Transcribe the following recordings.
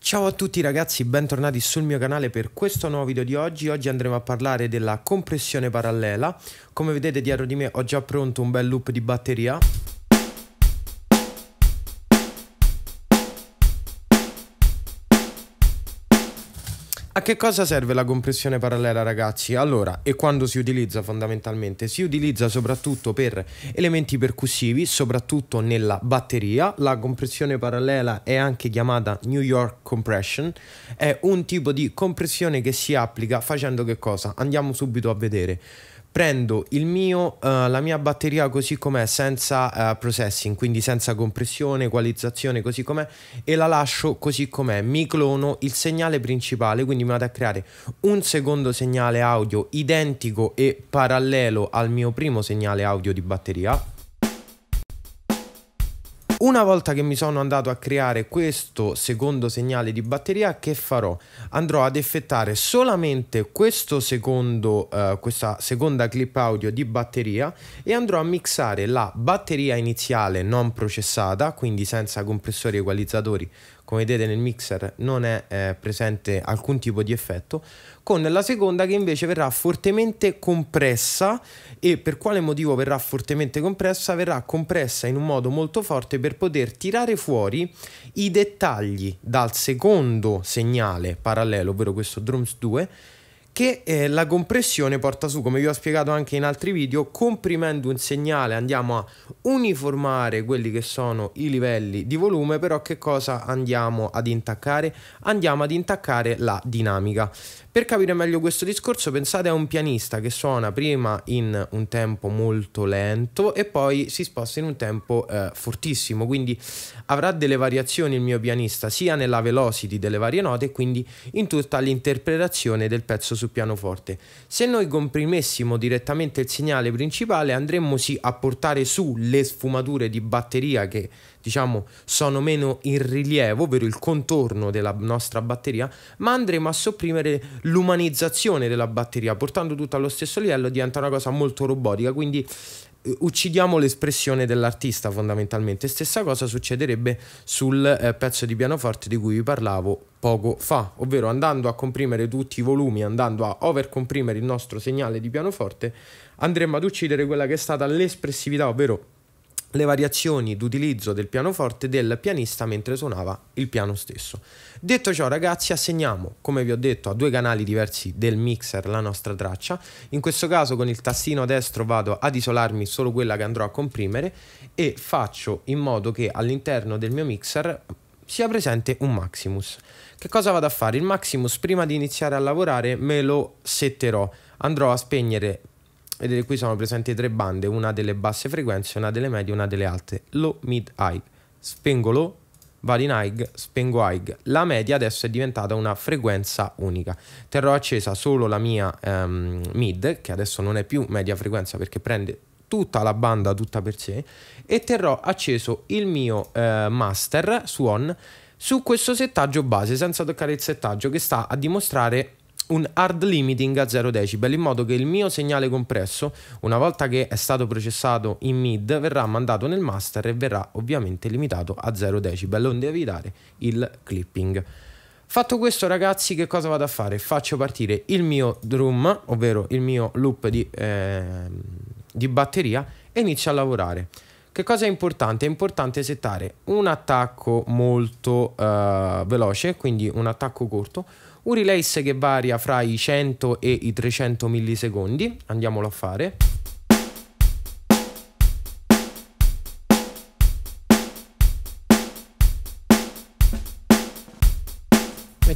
Ciao a tutti ragazzi, bentornati sul mio canale per questo nuovo video di oggi. Oggi andremo a parlare della compressione parallela. Come vedete dietro di me ho già pronto un bel loop di batteria A che cosa serve la compressione parallela ragazzi? Allora, e quando si utilizza fondamentalmente? Si utilizza soprattutto per elementi percussivi, soprattutto nella batteria. La compressione parallela è anche chiamata New York Compression. È un tipo di compressione che si applica facendo che cosa? Andiamo subito a vedere prendo mio, uh, la mia batteria così com'è, senza uh, processing, quindi senza compressione, equalizzazione, così com'è, e la lascio così com'è. Mi clono il segnale principale, quindi mi vado a creare un secondo segnale audio identico e parallelo al mio primo segnale audio di batteria una volta che mi sono andato a creare questo secondo segnale di batteria, che farò? Andrò ad effettare solamente questo secondo, eh, questa seconda clip audio di batteria e andrò a mixare la batteria iniziale non processata, quindi senza compressori equalizzatori come vedete nel mixer non è eh, presente alcun tipo di effetto, con la seconda che invece verrà fortemente compressa e per quale motivo verrà fortemente compressa? Verrà compressa in un modo molto forte per poter tirare fuori i dettagli dal secondo segnale parallelo, ovvero questo drums 2, che eh, la compressione porta su, come vi ho spiegato anche in altri video, comprimendo un segnale andiamo a uniformare quelli che sono i livelli di volume, però che cosa andiamo ad intaccare? Andiamo ad intaccare la dinamica. Per capire meglio questo discorso pensate a un pianista che suona prima in un tempo molto lento e poi si sposta in un tempo eh, fortissimo, quindi avrà delle variazioni il mio pianista sia nella velocity delle varie note e quindi in tutta l'interpretazione del pezzo sul pianoforte. Se noi comprimessimo direttamente il segnale principale andremmo sì a portare su le sfumature di batteria che diciamo sono meno in rilievo, ovvero il contorno della nostra batteria, ma andremo a sopprimere l'umanizzazione della batteria, portando tutto allo stesso livello diventa una cosa molto robotica, quindi eh, uccidiamo l'espressione dell'artista fondamentalmente. Stessa cosa succederebbe sul eh, pezzo di pianoforte di cui vi parlavo poco fa, ovvero andando a comprimere tutti i volumi, andando a overcomprimere il nostro segnale di pianoforte, andremo ad uccidere quella che è stata l'espressività, ovvero le variazioni d'utilizzo del pianoforte del pianista mentre suonava il piano stesso. Detto ciò ragazzi assegniamo come vi ho detto a due canali diversi del mixer la nostra traccia, in questo caso con il tastino destro vado ad isolarmi solo quella che andrò a comprimere e faccio in modo che all'interno del mio mixer sia presente un Maximus. Che cosa vado a fare? Il Maximus prima di iniziare a lavorare me lo setterò, andrò a spegnere vedete qui sono presenti tre bande, una delle basse frequenze, una delle medie, una delle alte, low, mid, high. Spengo low, vado in high, spengo high. La media adesso è diventata una frequenza unica. Terrò accesa solo la mia um, mid, che adesso non è più media frequenza perché prende tutta la banda tutta per sé, e terrò acceso il mio uh, master su su questo settaggio base senza toccare il settaggio che sta a dimostrare un hard limiting a 0 decibel in modo che il mio segnale compresso, una volta che è stato processato in mid, verrà mandato nel master e verrà ovviamente limitato a 0 decibel, onde evitare il clipping. Fatto questo ragazzi che cosa vado a fare? Faccio partire il mio drum, ovvero il mio loop di, eh, di batteria e inizio a lavorare. Che cosa è importante? È importante settare un attacco molto uh, veloce, quindi un attacco corto, un release che varia fra i 100 e i 300 millisecondi, andiamolo a fare.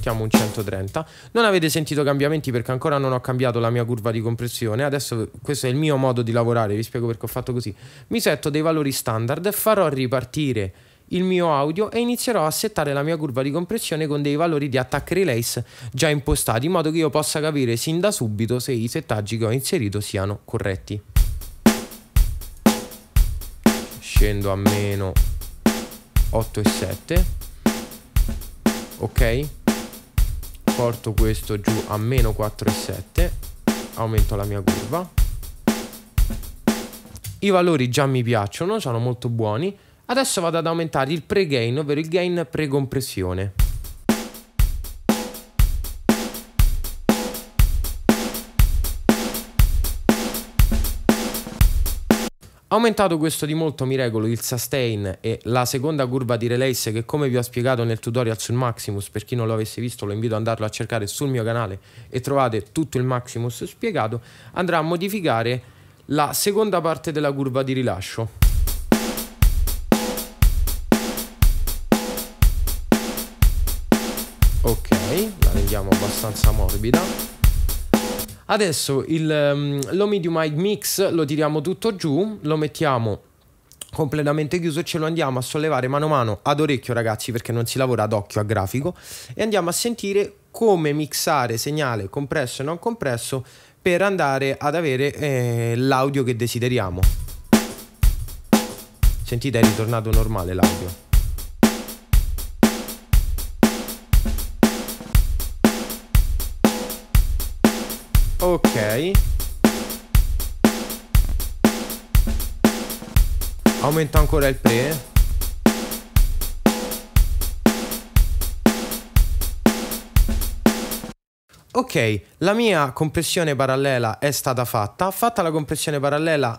mettiamo un 130. Non avete sentito cambiamenti perché ancora non ho cambiato la mia curva di compressione. Adesso questo è il mio modo di lavorare, vi spiego perché ho fatto così. Mi setto dei valori standard, farò ripartire il mio audio e inizierò a settare la mia curva di compressione con dei valori di attack relays già impostati in modo che io possa capire sin da subito se i settaggi che ho inserito siano corretti. Scendo a meno 8 e 7 ok? porto questo giù a meno 4,7 aumento la mia curva i valori già mi piacciono sono molto buoni adesso vado ad aumentare il pre-gain ovvero il gain pre-compressione Aumentato questo di molto mi regolo il sustain e la seconda curva di release che come vi ho spiegato nel tutorial sul Maximus, per chi non lo avesse visto lo invito ad andarlo a cercare sul mio canale e trovate tutto il Maximus spiegato, andrà a modificare la seconda parte della curva di rilascio. Ok, la rendiamo abbastanza morbida. Adesso il, um, ehm, l'Omidiumide Mix lo tiriamo tutto giù, lo mettiamo completamente chiuso e ce lo andiamo a sollevare mano a mano ad orecchio ragazzi perché non si lavora ad occhio a grafico e andiamo a sentire come mixare segnale compresso e non compresso per andare ad avere eh, l'audio che desideriamo sentite è ritornato normale l'audio Ok. Aumento ancora il pre. Ok, la mia compressione parallela è stata fatta. Fatta la compressione parallela,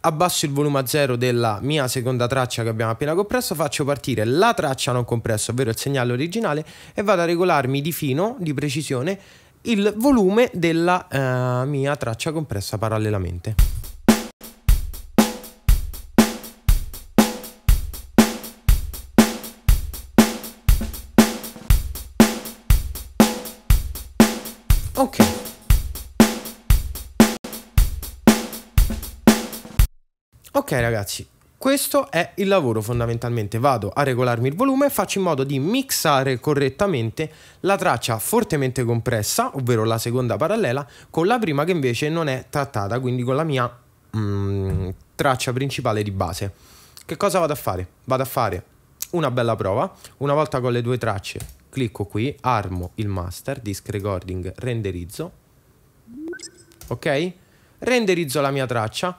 abbasso il volume a zero della mia seconda traccia che abbiamo appena compresso, faccio partire la traccia non compressa, ovvero il segnale originale, e vado a regolarmi di fino, di precisione, il volume della eh, mia traccia compressa parallelamente. Ok. Ok ragazzi, questo è il lavoro fondamentalmente, vado a regolarmi il volume e faccio in modo di mixare correttamente la traccia fortemente compressa, ovvero la seconda parallela, con la prima che invece non è trattata, quindi con la mia mm, traccia principale di base. Che cosa vado a fare? Vado a fare una bella prova, una volta con le due tracce clicco qui, armo il master, disk recording, renderizzo, ok? Renderizzo la mia traccia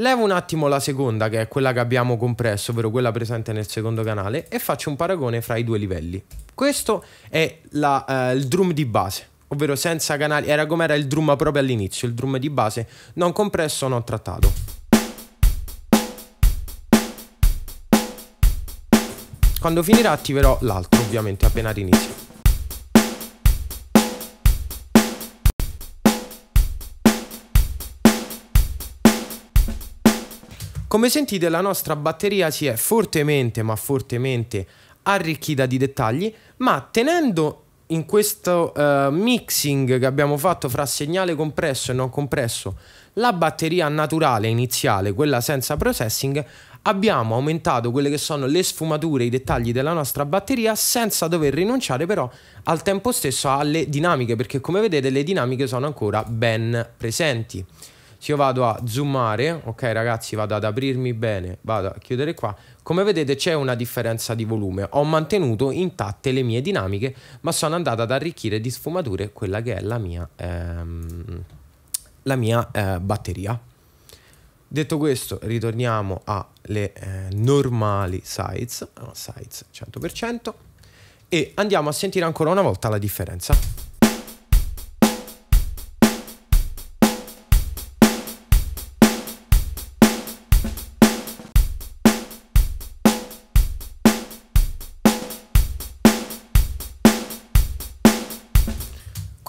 Levo un attimo la seconda, che è quella che abbiamo compresso, ovvero quella presente nel secondo canale, e faccio un paragone fra i due livelli. Questo è la, eh, il drum di base, ovvero senza canali, era come era il drum proprio all'inizio, il drum di base non compresso, non trattato. Quando finirà attiverò l'altro, ovviamente, appena inizio. Come sentite la nostra batteria si è fortemente ma fortemente arricchita di dettagli, ma tenendo in questo uh, mixing che abbiamo fatto fra segnale compresso e non compresso la batteria naturale iniziale, quella senza processing, abbiamo aumentato quelle che sono le sfumature, i dettagli della nostra batteria senza dover rinunciare però al tempo stesso alle dinamiche, perché come vedete le dinamiche sono ancora ben presenti. Se io vado a zoomare, ok ragazzi, vado ad aprirmi bene, vado a chiudere qua, come vedete c'è una differenza di volume. Ho mantenuto intatte le mie dinamiche, ma sono andato ad arricchire di sfumature quella che è la mia, ehm, la mia eh, batteria. Detto questo, ritorniamo alle eh, normali size, eh, size 100%, e andiamo a sentire ancora una volta la differenza.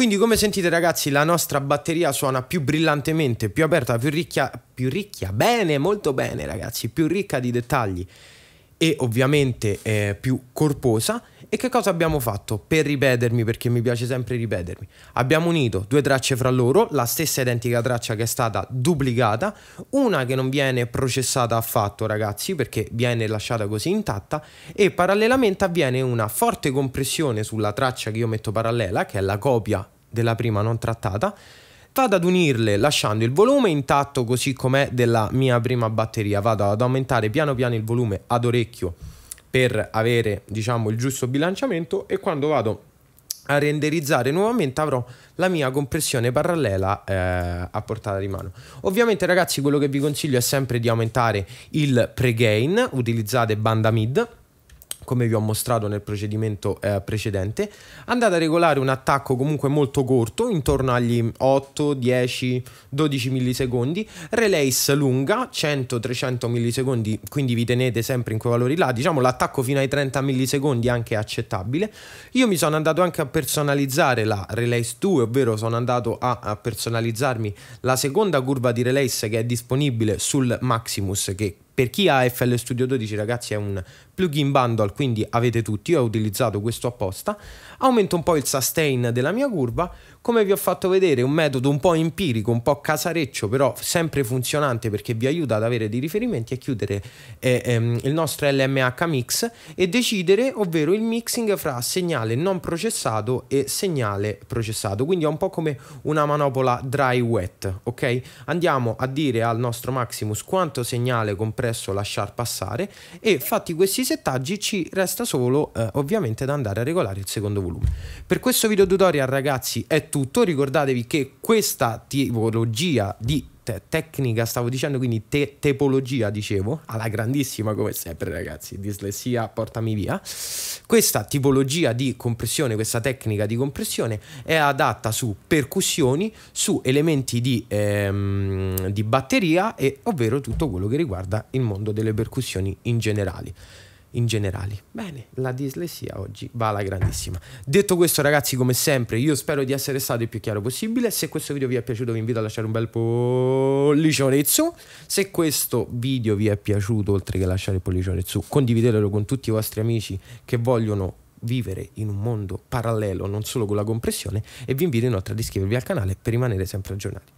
Quindi come sentite ragazzi la nostra batteria suona più brillantemente, più aperta, più ricca, più ricchia, bene, molto bene ragazzi, più ricca di dettagli e ovviamente eh, più corposa e che cosa abbiamo fatto? Per ripetermi, perché mi piace sempre ripetermi, abbiamo unito due tracce fra loro, la stessa identica traccia che è stata duplicata, una che non viene processata affatto ragazzi perché viene lasciata così intatta e parallelamente avviene una forte compressione sulla traccia che io metto parallela, che è la copia della prima non trattata, vado ad unirle lasciando il volume intatto così com'è della mia prima batteria, vado ad aumentare piano piano il volume ad orecchio per avere diciamo il giusto bilanciamento e quando vado a renderizzare nuovamente avrò la mia compressione parallela eh, a portata di mano ovviamente ragazzi quello che vi consiglio è sempre di aumentare il pre-gain utilizzate banda mid come vi ho mostrato nel procedimento eh, precedente, andate a regolare un attacco comunque molto corto, intorno agli 8, 10, 12 millisecondi, release lunga, 100, 300 millisecondi, quindi vi tenete sempre in quei valori là, diciamo l'attacco fino ai 30 millisecondi anche è accettabile. Io mi sono andato anche a personalizzare la release 2, ovvero sono andato a, a personalizzarmi la seconda curva di release che è disponibile sul Maximus che per chi ha FL Studio 12 ragazzi è un plugin bundle, quindi avete tutti, io ho utilizzato questo apposta. Aumento un po' il sustain della mia curva, come vi ho fatto vedere, un metodo un po' empirico, un po' casareccio, però sempre funzionante perché vi aiuta ad avere dei riferimenti e chiudere eh, ehm, il nostro LMH mix e decidere, ovvero il mixing fra segnale non processato e segnale processato. Quindi è un po' come una manopola dry wet, ok? Andiamo a dire al nostro Maximus quanto segnale compresso lasciar passare e fatti questi settaggi ci resta solo eh, ovviamente da andare a regolare il secondo volume. Per questo video tutorial ragazzi è tutto tutto, ricordatevi che questa tipologia di te- tecnica, stavo dicendo quindi te- tepologia, dicevo, alla grandissima come sempre ragazzi, dislessia portami via, questa tipologia di compressione, questa tecnica di compressione è adatta su percussioni, su elementi di, ehm, di batteria e ovvero tutto quello che riguarda il mondo delle percussioni in generale in generale. Bene, la dislessia oggi va alla grandissima. Detto questo, ragazzi, come sempre, io spero di essere stato il più chiaro possibile. Se questo video vi è piaciuto, vi invito a lasciare un bel pollicione su. Se questo video vi è piaciuto, oltre che lasciare il pollicione su, condividetelo con tutti i vostri amici che vogliono vivere in un mondo parallelo, non solo con la compressione, e vi invito inoltre ad iscrivervi al canale per rimanere sempre aggiornati.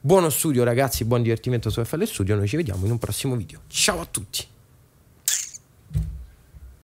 Buono studio ragazzi, buon divertimento su FL Studio, noi ci vediamo in un prossimo video. Ciao a tutti!